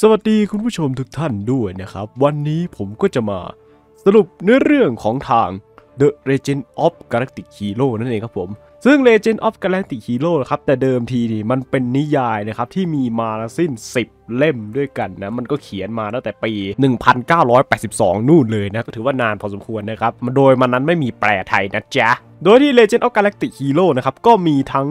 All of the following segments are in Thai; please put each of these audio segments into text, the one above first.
สวัสดีคุณผู้ชมทุกท่านด้วยนะครับ วันนี้ผมก็จะมาสรุปเนื้อเรื่องของทาง The Legend of Galactic Hero นั่นเองครับผมซึ่ง Legend of Galactic Hero ครับแต่เดิมทีนี่มันเป็นนิยายนะครับที่มีมาสิ้น 10 เล่มด้วยกันนะ มันก็เขียนมาตั้งแต่ปี 1982 นู่นเลยนะ ก็ถือว่านานพอสมควรนะครับ โดยมันนั้นไม่มีแปลไทยนะจ๊ะ โดยที่ Legend of Galactic Hero นะครับก็มีทั้ง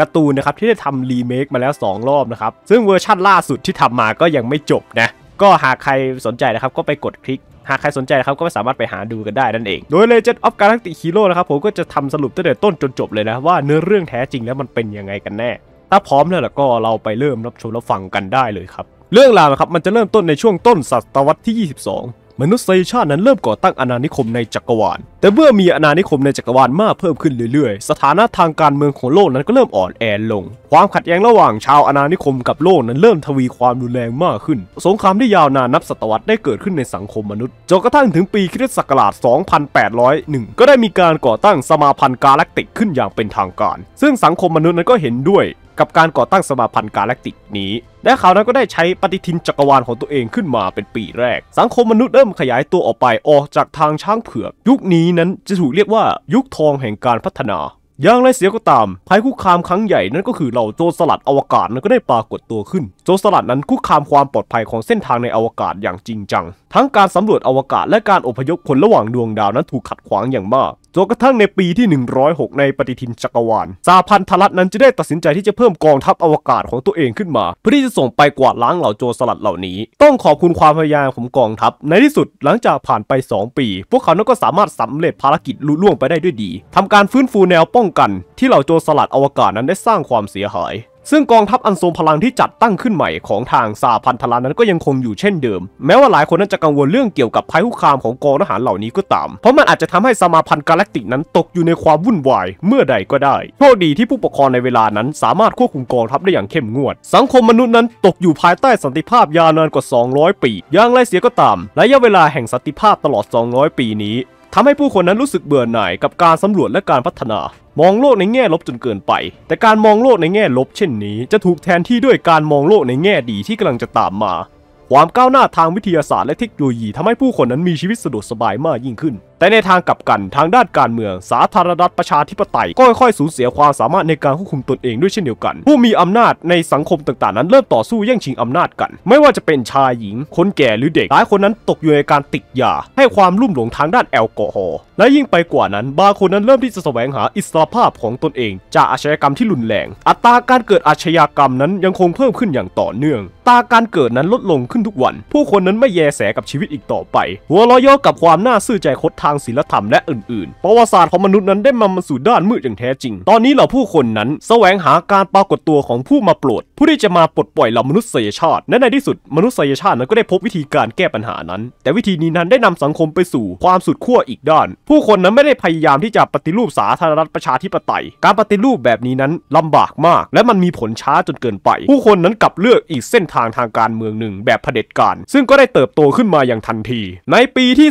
การ์ตูนนะครับที่ได้ทำรีเมคมาแล้ว 2 รอบนะครับ ซึ่งเวอร์ชั่นล่าสุดที่ทำมาก็ยังไม่จบนะก็หากใครสนใจนะครับก็ไปกดคลิก หากใครสนใจนะครับก็สามารถไปหาดูกันได้นั่นเอง โดยเลเจนด์ออฟการ์ c ติ c h โร่นะครับผมก็จะทำสรุปตั้งแต่ต้นจนจบเลยนะว่าเนื้อเรื่องแท้จริงแล้วมันเป็นยังไงกันแน่ ถ้าพร้อมแล้วล่ะก็เราไปเริ่มรับชมรับฟังกันได้เลยครับเรื่องราวนะครับมันจะเริ่มต้นในช่วงต้นศตวรรษที่ 22มนุษยชาตินั้นเริ่มก่อตั้งอาณานิคมในจักรวาลแต่เมื่อมีอาณานิคมในจักรวาลมากเพิ่มขึ้นเรื่อย ๆ สถานะทางการเมืองของโลกนั้นก็เริ่มอ่อนแอลง ความขัดแย้งระหว่างชาวอาณานิคมกับโลกนั้นเริ่มทวีความรุนแรงมากขึ้น สงครามที่ยาวนานนับศตวรรษได้เกิดขึ้นในสังคมมนุษย์จนกระทั่งถึงปีคริสต์ศักราช2801 ก็ได้มีการก่อตั้งสมาพันธ์กาแล็กติกขึ้นอย่างเป็นทางการ ซึ่งสังคมมนุษย์นั้นก็เห็นด้วยกับการก่อตั้งสมาพันธ์กาแล็กติกนี้ และเขานั้นก็ได้ใช้ปฏิทินจักรวาลของตัวเองขึ้นมาเป็นปีแรก สังคมมนุษย์เริ่มขยายตัวออกไปออกจากทางช้างเผือก ยุคนี้นั้นจะถูกเรียกว่ายุคทองแห่งการพัฒนา อย่างไรเสียก็ตาม ภัยคุกคามครั้งใหญ่นั้นก็คือเหล่าโจรสลัดอวกาศนั้นก็ได้ปรากฏตัวขึ้น โจรสลัดนั้นคุกคามความปลอดภัยของเส้นทางในอวกาศอย่างจริงจัง ทั้งการสำรวจอวกาศและการอพยพคนระหว่างดวงดาวนั้นถูกขัดขวางอย่างมากจนกระทั่งในปีที่ 106 ในปฏิทินจักรวาลสาพันธรัฐนั้นจะได้ตัดสินใจที่จะเพิ่มกองทัพอวกาศของตัวเองขึ้นมา เพื่อที่จะส่งไปกวาดล้างเหล่าโจรสลัดเหล่านี้ ต้องขอบคุณความพยายามของกองทัพในที่สุดหลังจากผ่านไป 2 ปี พวกเขานั้นก็สามารถสำเร็จภารกิจลุล่วงไปได้ด้วยดี ทำการฟื้นฟูแนวป้องกัน ที่เหล่าโจรสลัดอวกาศนั้นได้สร้างความเสียหายซึ่งกองทัพอันทรงพลังที่จัดตั้งขึ้นใหม่ของทางสาพันธลานั้นก็ยังคงอยู่เช่นเดิมแม้ว่าหลายคนนั้นจะกังวลเรื่องเกี่ยวกับภัยคุกคามของกองทหารเหล่านี้ก็ตาม เพราะมันอาจจะทำให้สมาพันธ์กาแล็กติกนั้นตกอยู่ในความวุ่นวายเมื่อใดก็ได้โชคดีที่ผู้ปกครองในเวลานั้นสามารถควบคุมกองทัพได้อย่างเข้มงวด สังคมมนุษย์นั้นตกอยู่ภายใต้สันติภาพยาวนานกว่า 200 ปี อย่างไรเสียก็ตามระยะเวลาแห่งสันติภาพตลอด 200 ปีนี้ทำให้ผู้คนนั้นรู้สึกเบื่อหน่ายกับการสำรวจและการพัฒนา มองโลกในแง่ลบจนเกินไป แต่การมองโลกในแง่ลบเช่นนี้จะถูกแทนที่ด้วยการมองโลกในแง่ดีที่กำลังจะตามมา ความก้าวหน้าทางวิทยาศาสตร์และเทคโนโลยีทำให้ผู้คนนั้นมีชีวิตสะดวกสบายมากยิ่งขึ้นแต่ในทางกลับกันทางด้านการเมืองสาธารณรัฐประชาธิปไตยก็ค่อยๆสูญเสียความสามารถในการควบคุมตนเองด้วยเช่นเดียวกัน ผู้มีอำนาจในสังคมต่างๆ นั้นเริ่มต่อสู้แย่งชิงอำนาจกัน ไม่ว่าจะเป็นชายหญิง คนแก่หรือเด็กหลายคนนั้นตกอยู่ในการติดยา ให้ความลุ่มหลงทางด้านแอลกอฮอล์และยิ่งไปกว่านั้น บางคนนั้นเริ่มที่จะแสวงหาอิสรภาพของตนเองจากอาชญากรรมที่รุนแรงอัตราการเกิดอาชญากรรมนั้นยังคงเพิ่มขึ้นอย่างต่อเนื่อง ตาการเกิดนั้นลดลงขึ้นทุกวัน ผู้คนนั้นไม่แยแสกับชีวิตอีกต่อไป หัวล้อย่อกับความน่าซื่อใจคดทางศิลธรรมและอื่นๆประวัติศาสตร์ของมนุษย์นั้นได้มามาสู่ด้านมืดอย่างแท้จริง ตอนนี้เหล่าผู้คนนั้นแสวงหาการปรากฏตัวของผู้มาปลดผู้ที่จะมาปลดปล่อยเหล่ามนุษยชาติและในที่สุดมนุษยชาตินั้นก็ได้พบวิธีการแก้ปัญหานั้น แต่วิธีนี้นั้นได้นำสังคมไปสู่ความสุดขั้วอีกด้าน ผู้คนนั้นไม่ได้พยายามที่จะปฏิรูปสาธารณรัฐประชาธิปไตย การปฏิรูปแบบนี้นั้นลำบากมาก และมันมีผลช้าจนเกินไป ผู้คนนั้นกลับเลือกอีกเส้นทางทางการเมืองหนึ่ง แบบเผด็จการ ซึ่งก็ได้เติบโตขึ้นมาอย่างทันที ในปีที่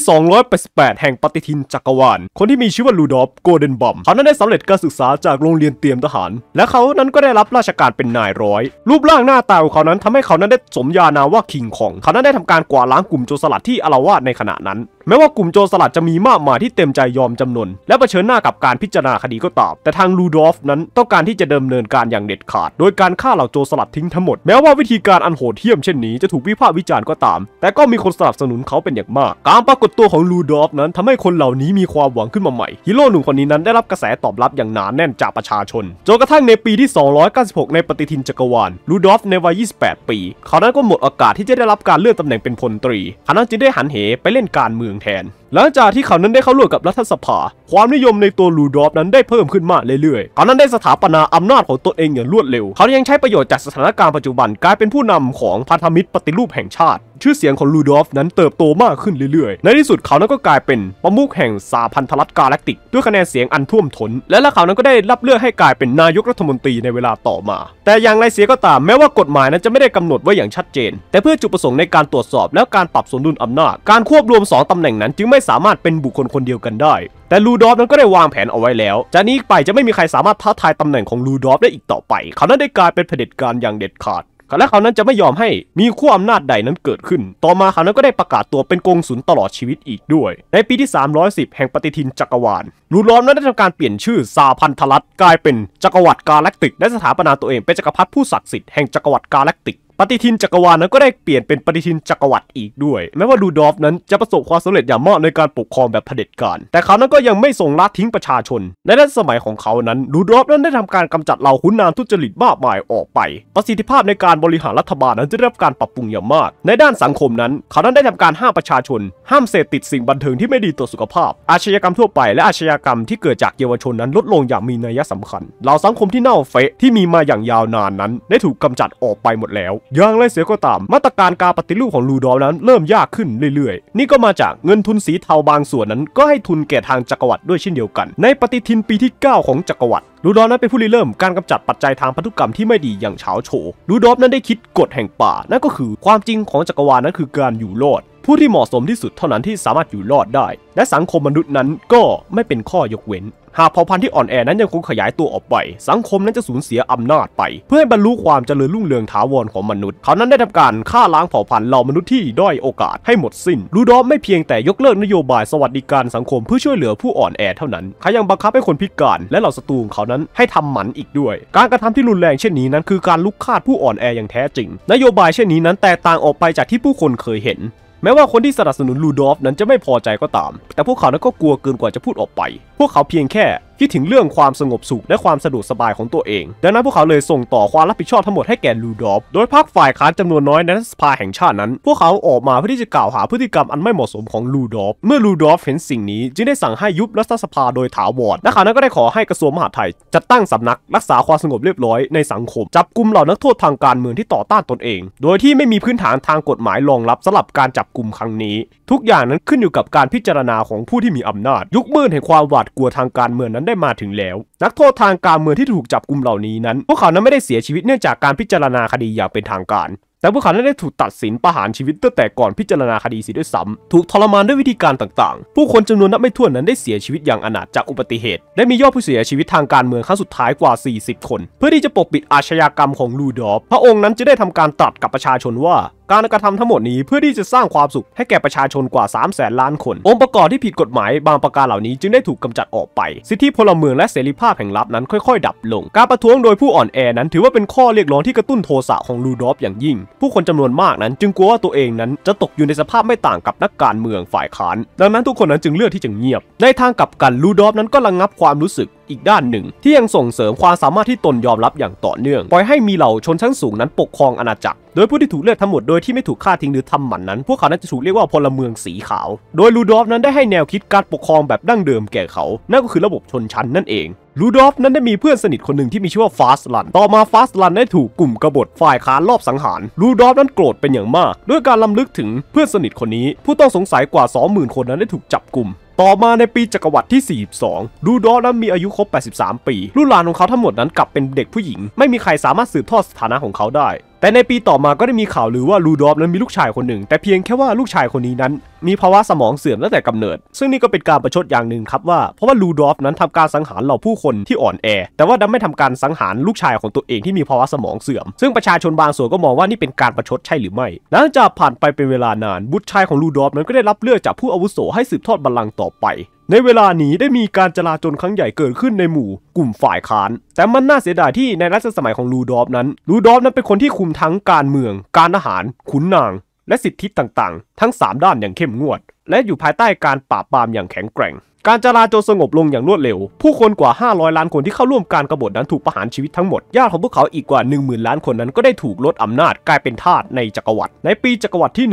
288แห่งปฏิทินจักรวาลคนที่มีชื่อว่าลูดอฟโกลเดนบอมเขานั้นได้สำเร็จการศึกษาจากโรงเรียนเตรียมทหาร และเขานั้นก็ได้รับราชการเป็นนายร้อย รูปร่างหน้าตาของเขานั้นทำให้เขานั้นได้สมญานามว่าคิงของเขานั้นได้ทำการกวาดล้างกลุ่มโจรสลัดที่อารวาดในขณะนั้นแม้ว่ากลุ่มโจรสลัดจะมีมากมายที่เต็มใจยอมจำนนและเผชิญหน้ากับการพิจารณาคดีก็ตาม แต่ทางลูดอฟนั้นต้องการที่จะดำเนินการอย่างเด็ดขาดโดยการฆ่าเหล่าโจรสลัดทิ้งทั้งหมด แม้ว่าวิธีการอันโหดเหี้ยมเช่นนี้จะถูกวิพากษ์วิจารณ์ก็ตาม แต่ก็มีคนสนับสนุนเขาเป็นอย่างมาก การปรากฏตัวของลูดอฟนั้นทำให้คนเหล่านี้มีความหวังขึ้นมาใหม่ฮีโร่หนุ่มคนนี้นั้นได้รับกระแสตอบรับอย่างหนานแน่นจากประชาชน จนกระทั่งในปีที่296ในปฏิทินจักรวาลลูดอฟในวัย28 ปี เขานั้นก็หมดโอกาสที่จะได้รับการเลื่อนตาแหน่งเป็นพลตรีเขานั้นจึงได้หันเหไปเล่นการเมืองแทนหลังจากที่เขานั้นได้เข้าร่วมกับรัฐสภา ความนิยมในตัวลูดอฟนั้นได้เพิ่มขึ้นมากเรื่อยๆเขานั้นได้สถาปนาอำนาจของตนเองอย่างรวดเร็ว เขายังใช้ประโยชน์จากสถานการณ์ปัจจุบัน กลายเป็นผู้นำของพันธมิตรปฏิรูปแห่งชาติชื่อเสียงของลูดอฟนั้นเติบโตมากขึ้นเรื่อยๆ ในที่สุดเขานั้นก็กลายเป็น ประมุขแห่งสาพันธรัฐกาแล็กติกด้วยคะแนนเสียงอันท่วมทน้น และละเขานั้นก็ได้รับเลือกให้กลายเป็นนายกรัฐมนตรีในเวลาต่อมา แต่อย่างไรเสียก็ตามแม้ว่ากฎหมายนั้นจะไม่ได้กำหนดไว้อย่างชัดเจน แต่เพื่อจุดประสงค์ในการตรวจสอบและการปรับสมดุลอำนาจการควบรวม2ตำแหน่งนั้นจึงไม่สามารถเป็นบุคคลคนเดียวกันได้ แต่ลูดอฟนั้นก็ได้วางแผนเอาไว้แล้ว จากนี้ไปจะไม่มีใครสามารถท้าทายตำแหน่งของลูดอฟได้อีกต่อไป เขานั้นได้กลายเป็นเผด็จการอย่างเด็ดขาดและเขานั้นจะไม่ยอมให้มีขั้วอำนาจใดนั้นเกิดขึ้น ต่อมาเขานั้นก็ได้ประกาศตัวเป็นกงสุลตลอดชีวิตอีกด้วย ในปีที่ 310 แห่งปฏิทินจักรวาลรูล้อมนั้นได้ทำการเปลี่ยนชื่อซาพันธรัตกลายเป็นจักรวรรดิกาแล็กติกและสถาปนาตัวเองเป็นจักรพรรดิผู้ศักดิ์สิทธิ์แห่งจักรวรรดิกาแล็กติกปฏิทินจักรวาลนั้นก็ได้เปลี่ยนเป็นปฏิทินจักรวรรดิอีกด้วย แม้ว่าดูดอฟนั้นจะประสบความสำเร็จอย่างมากในการปกครองแบบเผด็จการ แต่เขานั้นก็ยังไม่ส่งละทิ้งประชาชน ในรัชสมัยของเขานั้นดูดอฟนั้นได้ทำการกำจัดเหล่าขุนนางทุจริตบ้าบมายออกไป ประสิทธิภาพในการบริหารรัฐบาลนั้นจะได้รับการปรับปรุงอย่างมาก ในด้านสังคมนั้น เขานั้นได้ทำการห้ามประชาชน ห้ามเสพติดสิ่งบันเทิงที่ไม่ดีต่อสุขภาพ อาชญากรรมทั่วไปและอาชญากรรมที่เกิดจากเยาวชนนั้น ลดลงอย่างมีนัยสำคัญเหล่าสังคมที่เน่าเฟะที่มีมาอย่างยาวนานนั้น ได้ถูกกำจัดออกไปหมดแล้วอย่างไรเสียก็ตามมาตรการการปฏิรูปของลูดอฟนั้นเริ่มยากขึ้นเรื่อย ๆนี่ก็มาจากเงินทุนสีเทาบางส่วนนั้น ก็ให้ทุนแก่ทางจักรวรรดิด้วยเช่นเดียวกัน ในปฏิทินปีที่ 9 ของจักรวรรดิลูดอฟนั้นเป็นผู้ริเริ่มการกำจัดปัจจัยทางพันธุกรรมที่ไม่ดีอย่างเฉาโฉลูดอฟนั้นได้คิดกฎแห่งป่านั่นก็คือความจริงของจักรวาลนั้นคือการอยู่รอดผู้ที่เหมาะสมที่สุดเท่านั้นที่สามารถอยู่รอดได้ และสังคมมนุษย์นั้นก็ไม่เป็นข้อยกเว้น หากเผ่าพันธุ์ที่อ่อนแอนั้นยังคงขยายตัวออกไป สังคมนั้นจะสูญเสียอำนาจไป เพื่อให้บรรลุความเจริญรุ่งเรืองถาวรของมนุษย์ เขานั้นได้ทำการฆ่าล้างเผ่าพันธุ์เหล่ามนุษย์ที่ด้อยโอกาสให้หมดสิ้น รูดอฟไม่เพียงแต่ยกเลิกนโยบายสวัสดิการสังคมเพื่อช่วยเหลือผู้อ่อนแอเท่านั้นเขายังบังคับให้คนพิการและเหล่าศัตรูของเขานั้นให้ทำหมันอีกด้วย การกระทำที่รุนแรงเช่นนี้นั้นคือการลุกคาดผู้อ่อนแออย่างแท้จริง นโยบายเช่นนี้นั้นแตกต่างออกไปจากที่ผู้คนเคยเห็นแม้ว่าคนที่สนับสนุนลูดอฟนั้นจะไม่พอใจก็ตาม แต่พวกเขานั้นก็กลัวเกินกว่าจะพูดออกไป พวกเขาเพียงแค่คิดถึงเรื่องความสงบสุขและความสะดวกสบายของตัวเอง ดังนั้นพวกเขาเลยส่งต่อความรับผิดชอบทั้งหมดให้แก่ลูดอฟ โดยพรรคฝ่ายค้านจำนวนน้อยในรัฐสภาแห่งชาตินั้น พวกเขาออกมาเพื่อที่จะกล่าวหาพฤติกรรมอันไม่เหมาะสมของลูดอฟ เมื่อลูดอฟเห็นสิ่งนี้จึงได้สั่งให้ยุบรัฐสภาโดยถาวรและข่านั้นก็ได้ขอให้กระทรวงมหาดไทยจัดตั้งสำนักรักษาความสงบเรียบร้อยในสังคม จับกลุ่มเหล่านักโทษทางการเมืองที่ต่อต้านตนเอง โดยที่ไม่มีพื้นฐานทางกฎหมายรองรับสำหรับการจับกลุ่มครั้งนี้ ทุกอย่างนั้นขึ้นอยู่กับการพิจารณาของผู้ที่มีอำนาจ ยุคมืดแห่งความหวาดกลัวทางการเมืองนั้นได้มาถึงแล้วนักโทษทางการเมืองที่ถูกจับกลุ่มเหล่านี้นั้นพวกเขานั้นไม่ได้เสียชีวิตเนื่องจากการพิจารณาคดีอย่างเป็นทางการ แต่พวกเขาได้ถูกตัดสินประหารชีวิตตั้งแต่ก่อนพิจารณาคดีสีด้วยซ้ำถูกทรมานด้วยวิธีการต่างๆ ผู้คนจำนวนนับไม่ถ้วนนั้นได้เสียชีวิตอย่างอนาถจากอุบัติเหตุและมียอดผู้เสียชีวิตทางการเมืองครั้งสุดท้ายกว่า 40 คน เพื่อที่จะปกปิดอาชญากรรมของลูดอฟพระองค์นั้นจะได้ทำการตัดกับประชาชนว่าการกระทำทั้งหมดนี้เพื่อที่จะสร้างความสุขให้แก่ประชาชนกว่า 3 0 0แสนล้านคน องค์ประกอบที่ผิดกฎหมายบางประการเหล่านี้จึงได้ถูกกำจัดออกไป สิทธิพลเมืองและเสรีภาพแห่งรัฐนั้นค่อยๆ ดับลง การประท้วงโดยผู้อ่อนแอนั้นถือว่าเป็นข้อเรียกร้องที่กระตุ้นโทสะของลูดอฟอย่างยิ่ง ผู้คนจำนวนมากนั้นจึงกลัวว่าตัวเองนั้นจะตกอยู่ในสภาพไม่ต่างกับนักการเมืองฝ่ายค้านดังนั้นทุกคนนั้นจึงเลือกที่จะเงียบในทางกลับกันลูดอฟนั้นก็ระงงับความรู้สึกอีกด้านหนึ่งที่ยังส่งเสริมความสามารถที่ตนยอมรับอย่างต่อเนื่องปล่อยให้มีเหล่าชนชั้นสูงนั้นปกครองอาณาจักรโดยผู้ที่ถูกเลือกทั้งหมดโดยที่ไม่ถูกฆ่าทิ้งหรือทำหมันนั้น พวกเขานั้นจะถูกเรียกว่าพลเมืองสีขาว โดยลูดอฟนั้นได้ให้แนวคิดการปกครองแบบดั้งเดิมแก่เขา นั่นก็คือระบบชนชั้นนั่นเองลูดอฟ นั้นได้มีเพื่อนสนิทคนหนึ่งที่มีชื่อว่าฟาสลันต่อมาฟาสลันได้ถูกกลุ่มกบฏฝ่ายค้านรอบสังหารลูดอฟนั้นโกรธเป็นอย่างมาก ด้วยการล้ำลึกถึงเพื่อนสนิทคนนี้ ผู้ต้องสงสัยกว่า 20,000 คนนั้นได้ถูกจับกลุ่มต่อมาในปีจักรวรรดิที่ 42รูดอนั้นมีอายุครบ 83 ปีลูกหลานของเขาทั้งหมดนั้นกลับเป็นเด็กผู้หญิง ไม่มีใครสามารถสืบทอดสถานะของเขาได้แต่ในปีต่อมาก็ได้มีข่าวลือว่าลูดอฟนั้นมีลูกชายคนหนึ่ง แต่เพียงแค่ว่าลูกชายคนนี้นั้นมีภาวะสมองเสื่อมตั้งแต่กำเนิด ซึ่งนี่ก็เป็นการประชดอย่างหนึ่งครับว่า เพราะว่าลูดอฟนั้นทำการสังหารเหล่าผู้คนที่อ่อนแอ แต่ว่าดันไม่ทำการสังหารลูกชายของตัวเองที่มีภาวะสมองเสื่อมซึ่งประชาชนบางส่วนก็มองว่านี่เป็นการประชดใช่หรือไม่หลังจากผ่านไปเป็นเวลานานบุตรชายของลูดอฟนั้นก็ได้รับเลือกจากผู้อาวุโสให้สืบทอดบัลลังก์ต่อไปในเวลานี้ ได้มีการจลาจลครั้งใหญ่เกิดขึ้นในหมู่กลุ่มฝ่ายค้าน แต่มันน่าเสียดายที่ในรัชสมัยของลูดอฟนั้นลูดอฟนั้นเป็นคนที่คุมทั้งการเมือง การทหาร ขุนนาง และสิทธิต่างๆ ทั้ง 3 ด้านอย่างเข้มงวด และอยู่ภายใต้การปราบปรามอย่างแข็งแกร่งการจราจรสงบลงอย่างรวดเร็ว ผู้คนกว่า 500 ล้านคนที่เข้าร่วมการกบฏนั้นถูกประหารชีวิตทั้งหมดญาติของพวกเขาอีกกว่า 10,000 ล้านคนนั้นก็ได้ถูกลดอำนาจกลายเป็นทาสในจักรวรรดิในปีจักรวรรดิที่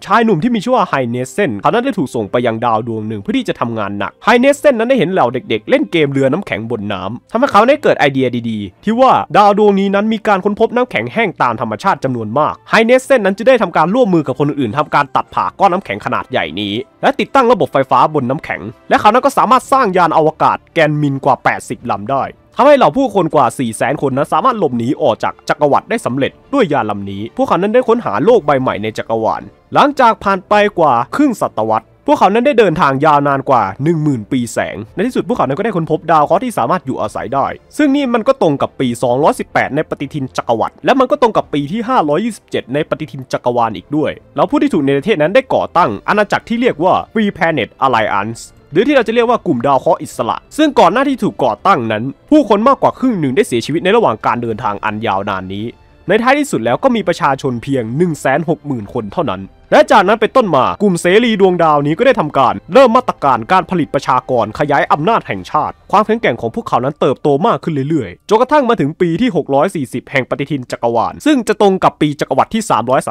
164 ชายหนุ่มที่มีชื่อว่าไฮเนสเซนเขานั้นได้ถูกส่งไปยังดาวดวงหนึ่งเพื่อที่จะทำงานหนักไฮเนสเซนนั้นได้เห็นเหล่าเด็กๆ เล่นเกมเรือน้ำแข็งบนน้ำทำให้เขาได้เกิดไอเดียดีๆ ที่ว่าดาวดวงนี้นั้นมีการค้นพบน้ำแข็งแห้งตามธรรมชาติจำนวนมากไฮเนสเซนนั้นจะได้ทำการร่วมมือกับคนอื่นทำการตัดผ่าก้อนน้ำแข็งขนาดใหญ่นี้ และติดตั้งระบบไฟฟ้าบนน้ำแข็งงและเขานั้นก็สามารถสร้างยานอวกาศแกนมินกว่า 80 ลำได้ ทำให้เหล่าผู้คนกว่า 4 0 0แสนคนนั้นสามารถหลบหนีออกจากจักรวรรดิได้สำเร็จ ด้วยยานลำนี้ พวกเขานั้นได้ค้นหาโลกใบใหม่ในจักรวรรดิหลังจากผ่านไปกว่าครึ่งศตวรรษพวกเขานั้นได้เดินทางยาวนานกว่า 10,000ปีแสง ในที่สุดพวกเขานั้นก็ได้ค้นพบดาวเคราะห์ที่สามารถอยู่อาศัยได้ ซึ่งนี่มันก็ตรงกับปี 218ในปฏิทินจักรวรรดิและมันก็ตรงกับปีที่ 527 ในปฏิทินจักรวาลอีกด้วย แล้วผู้ที่ถูกในประเทศนั้นได้ก่อตั้ง อาณาจักรที่เรียกว่า Free Planet Alliance หรือที่เราจะเรียกว่ากลุ่มดาวเคราะห์อิสระ ซึ่งก่อนหน้าที่ถูกก่อตั้งนั้น ผู้คนมากกว่าครึ่งหนึ่ง ได้เสียชีวิตในระหว่างการเดินทางอันยาวนานนี้ ในท้ายที่สุดแล้วก็มีประชาชนเพียง160,000 คนเท่านั้นและจากนั้นเป็นต้นมากลุ่มเสรีดวงดาวนี้ก็ได้ทำการเริ่มมาตรการการผลิตประชากรขยายอำนาจแห่งชาติ ความแข็งแกร่งของพวกเขานั้นเติบโตมากขึ้นเรื่อยๆจนกระทั่งมาถึงปีที่ 640 แห่งปฏิทินจักรวาลซึ่งจะตรงกับปีจักรวรรดิที่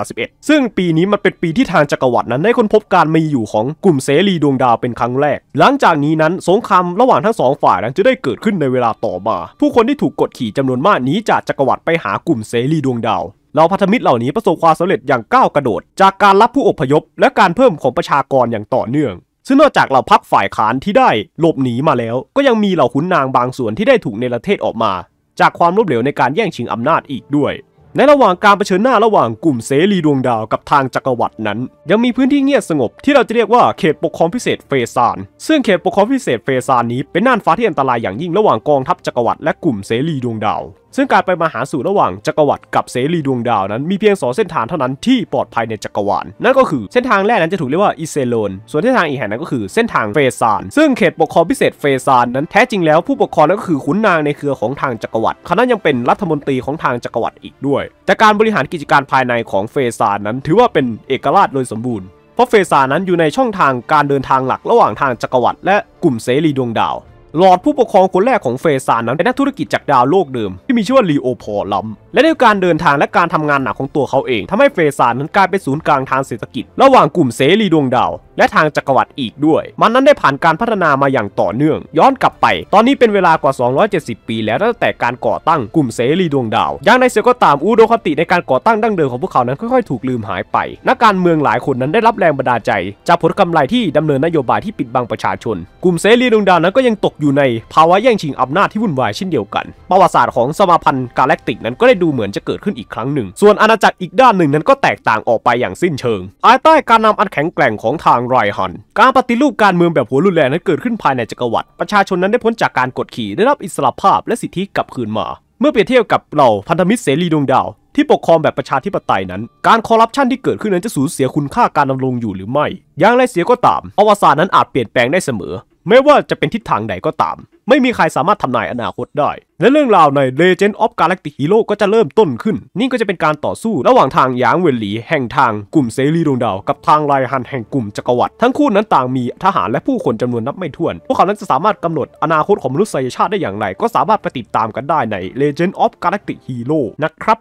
331 ซึ่งปีนี้มันเป็นปีที่ทางจักรวรรดินั้น ได้ค้นพบการมีอยู่ของกลุ่มเสรีดวงดาวเป็นครั้งแรก หลังจากนี้นั้นสงครามระหว่างทั้งสองฝ่ายนั้นจะได้เกิดขึ้นในเวลาต่อมา ผู้คนที่ถูกกดขี่จำนวนมากนี้จากจักรวรรดิไปหากลุ่มเสรีดวงดาวเหล่าพันธมิตรเหล่านี้ประสบความสำเร็จอย่างก้าวกระโดด จากการรับผู้อพยพและการเพิ่มของประชากรอย่างต่อเนื่อง ซึ่งนอกจากเหล่าพักฝ่ายขานที่ได้หลบหนีมาแล้ว ก็ยังมีเหล่าขุนนางบางส่วนที่ได้ถูกในประเทศออกมา จากความล้มเหลวในการแย่งชิงอำนาจอีกด้วย ในระหว่างการเผชิญหน้าระหว่างกลุ่มเสรีดวงดาวกับทางจักรวรรดินั้น ยังมีพื้นที่เงียบสงบที่เราจะเรียกว่าเขตปกครองพิเศษเฟซาน ซึ่งเขตปกครองพิเศษเฟซานนี้ เป็นน่านฟ้าที่อันตรายอย่างยิ่งระหว่างกองทัพจักรวรรดิและกลุ่มเสรีดวงดาวซึ่งการไปมาหาสู่ระหว่างจักรวรรดิกับเสรีดวงดาว นั้นมีเพียง 2 เส้นทางเท่านั้นที่ปลอดภัยในจักรวาลนั่นก็คือ เส้นทางแรกนั้นจะถูกเรียกว่าอิเซโลน ส่วนเส้นทางอีกแห่งนั้นก็คือเส้นทางเฟซาน ซึ่งเขตปกครองพิเศษเฟซานนั้นแท้จริงแล้วผู้ปกครองนั้นก็คือขุนนางในเครือของทางจักรวรรดิขณะยังเป็นรัฐมนตรีของทางจักรวรรดิอีกด้วยแต่การบริหารกิจการภายในของเฟซานนั้นถือว่าเป็นเอกราชโดยสมบูรณ์เพราะเฟซานนั้นอยู่ในช่องทางการเดินทางหลักระหว่างทางจักรวรรดิและกลุ่มเสรีดวงดาวลอดผู้ปกครองคนแรกของเฟซานนั้นเป็นนักธุรกิจจากดาวโลกเดิมที่มีชื่อว่าลีโอพอลัมและด้วยการเดินทางและการทำงานหนักของตัวเขาเอง ทำให้เฟซานนั้นกลายเป็นศูนย์กลางทางเศรษฐกิจ ระหว่างกลุ่มเสรีดวงดาว และทางจักรวรรดิอีกด้วย มันนั้นได้ผ่านการพัฒนามาอย่างต่อเนื่อง ย้อนกลับไป ตอนนี้เป็นเวลากว่า 270 ปี แล้วตั้งแต่การก่อตั้งกลุ่มเสรีดวงดาว อย่างในเสียก็ตามอุดมคติในการก่อตั้งดั้งเดิมของพวกเขานั้นค่อยๆถูกลืมหายไปนักการเมืองหลายคนนั้นได้รับแรงบันดาลใจ จากผลกำไรที่ดำเนินนโยบายที่ปิดบังประชาชน กลุ่มเสรีดวงดาวนั้นก็ยังตกอยู่ในภาวะแย่งชิงอำนาจที่วุ่นวายเช่นเดียวกัน ประวัติศาสตร์ของสมาพันธ์กาแล็กติกนั้นก็ได้ดูเหมือนจะเกิดขึ้นอีกครั้งหนึ่ง ส่วนอาณาจักรอีกด้านหนึ่งนั้นก็แตกต่างออกไปอย่างสิ้นเชิงภายใต้การนำอันแข็งแกร่งของทางไรฮัน การปฏิรูปการเมืองแบบหัวรุนแรงนั้นเกิดขึ้นภายในจักรวรรดิประชาชนนั้นได้พ้นจากการกดขี่ได้รับอิสรภาพและสิทธิกลับคืนมา เมื่อเปรียบเทียบกับเหล่าพันธมิตรเสรีดวงดาวที่ปกครองแบบประชาธิปไตยนั้น การคอร์รัปชันที่เกิดขึ้นนั้นจะสูญเสียคุณค่าการดำรงอยู่หรือไม่ อย่างไรเสียก็ตามอวสานนั้นอาจเปลี่ยนแปลงได้เสมอไม่ว่าจะเป็นทิศทางใดก็ตาม ไม่มีใครสามารถทำนายอนาคตได้ และเรื่องราวใน Legend of Galactic Hero ก็จะเริ่มต้นขึ้น นี่ก็จะเป็นการต่อสู้ ระหว่างทางยางเวลี แห่งทางกลุ่มเซรีดวงดาว กับทางไรฮันแห่งกลุ่มจักรวรรดิทั้งคู่นั้นต่างมีทหารและผู้คนจำนวนนับไม่ถ้วนพวกเขานั้นจะสามารถกำหนดอนาคตของมนุษยชาติได้อย่างไรก็สามารถไปติดตามกันได้ใน Legend of Galactic Hero นะครับ